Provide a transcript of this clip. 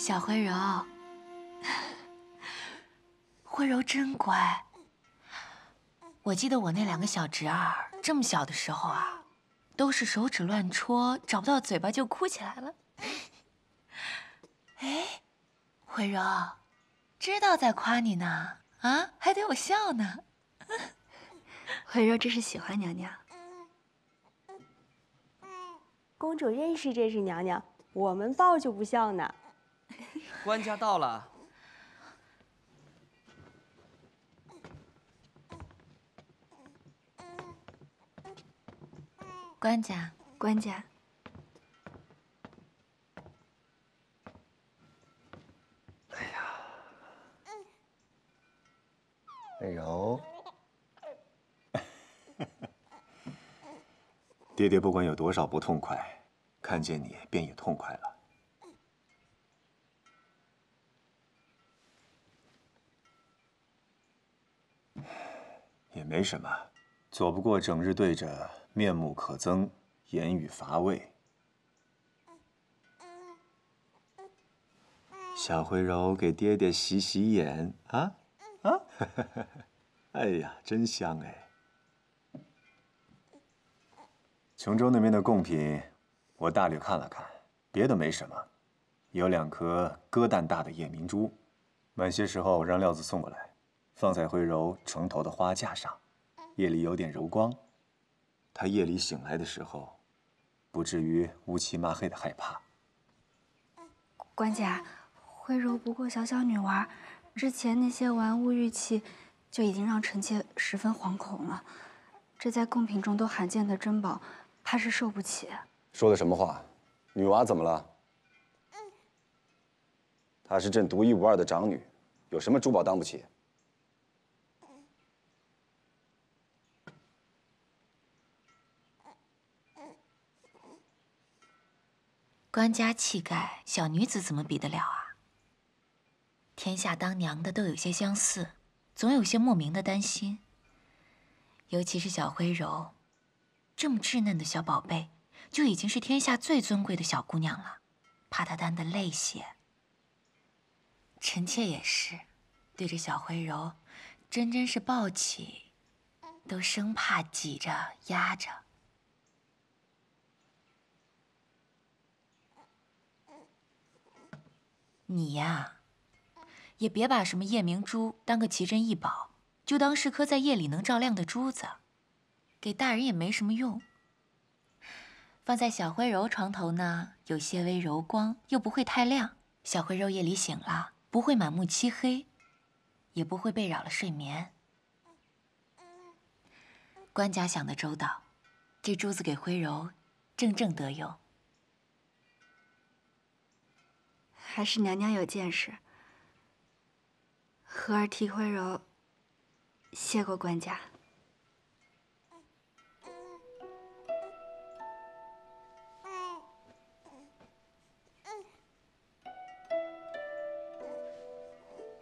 小惠柔，惠 柔真乖。我记得我那两个小侄儿这么小的时候啊，都是手指乱戳，找不到嘴巴就哭起来了。哎，惠柔，知道在夸你呢，啊，还得我笑呢。惠 柔真是喜欢娘娘。公主认识这是娘娘，我们抱就不笑呢。官家到了，官家，官家。哎呀，哎呦！爹爹不管有多少不痛快，看见你便也痛快了。也没什么，左不过整日对着面目可憎，言语乏味。小灰柔，给爹爹洗洗眼啊！啊！哎呀，真香哎！琼州那边的贡品，我大略看了看，别的没什么，有两颗鸽蛋大的夜明珠，晚些时候我让料子送过来。放在慧柔床头的花架上，夜里有点柔光，她夜里醒来的时候，不至于乌漆抹黑的害怕。官家，慧柔不过小小女娃，之前那些玩物玉器，就已经让臣妾十分惶恐了，这在贡品中都罕见的珍宝，怕是受不起。说的什么话？女娃怎么了？她是朕独一无二的长女，有什么珠宝当不起？官家气概，小女子怎么比得了啊？天下当娘的都有些相似，总有些莫名的担心。尤其是小灰柔，这么稚嫩的小宝贝，就已经是天下最尊贵的小姑娘了，怕她担得累些。臣妾也是，对着小灰柔，真真是抱起，都生怕挤着压着。你呀，也别把什么夜明珠当个奇珍异宝，就当是颗在夜里能照亮的珠子，给大人也没什么用。放在小灰柔床头呢，有些微柔光，又不会太亮。小灰柔夜里醒了，不会满目漆黑，也不会被扰了睡眠。官家想的周到，这珠子给灰柔，正正得用。还是娘娘有见识，和儿替惠柔谢过官家。